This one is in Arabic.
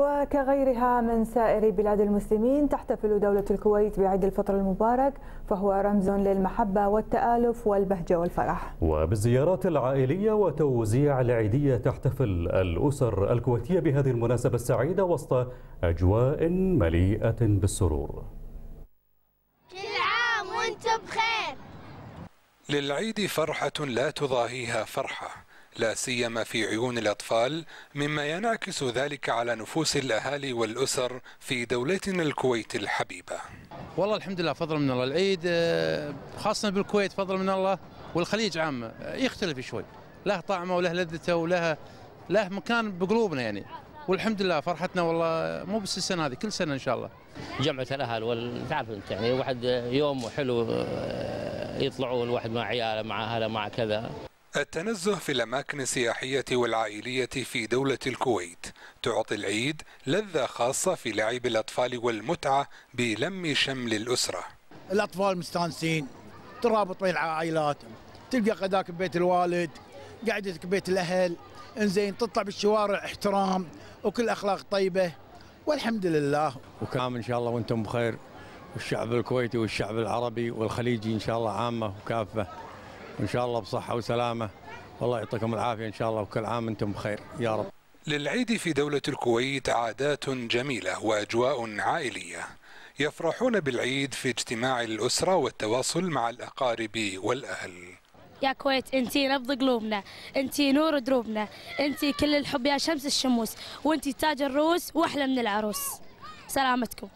وكغيرها من سائر بلاد المسلمين تحتفل دولة الكويت بعيد الفطر المبارك فهو رمز للمحبة والتآلف والبهجة والفرح وبالزيارات العائلية وتوزيع العيدية تحتفل الأسر الكويتية بهذه المناسبة السعيدة وسط أجواء مليئة بالسرور كل عام وانتم بخير للعيد فرحة لا تضاهيها فرحة لا سيما في عيون الأطفال مما ينعكس ذلك على نفوس الأهالي والأسر في دولتنا الكويت الحبيبة والله الحمد لله فضل من الله العيد آه، خاصة بالكويت فضل من الله والخليج عامة آه، يختلف شوي له طعمه وله لذته وله له مكان بقلوبنا يعني والحمد لله فرحتنا والله مو بس السنه هذه كل سنه ان شاء الله. جمعة الاهل تعرف انت يعني واحد يوم حلو آه، يطلعون الواحد مع عياله مع اهله مع كذا. التنزه في الأماكن السياحية والعائلية في دولة الكويت تعطي العيد لذة خاصة في لعب الأطفال والمتعة بلم شمل الأسرة الأطفال مستانسين ترابط بين العائلات تلقى غداك ببيت الوالد قعدتك ببيت الأهل انزين تطلع بالشوارع احترام وكل أخلاق طيبة والحمد لله وكام إن شاء الله وأنتم بخير والشعب الكويتي والشعب العربي والخليجي إن شاء الله عامة وكافة وان شاء الله بصحه وسلامه والله يعطيكم العافيه ان شاء الله وكل عام انتم بخير يا رب للعيد في دولة الكويت عادات جميلة وأجواء عائلية يفرحون بالعيد في اجتماع الأسرة والتواصل مع الأقارب والأهل يا كويت انت نبض قلوبنا انت نور دروبنا انت كل الحب يا شمس الشموس وانت تاج الروس واحلى من العروس سلامتكم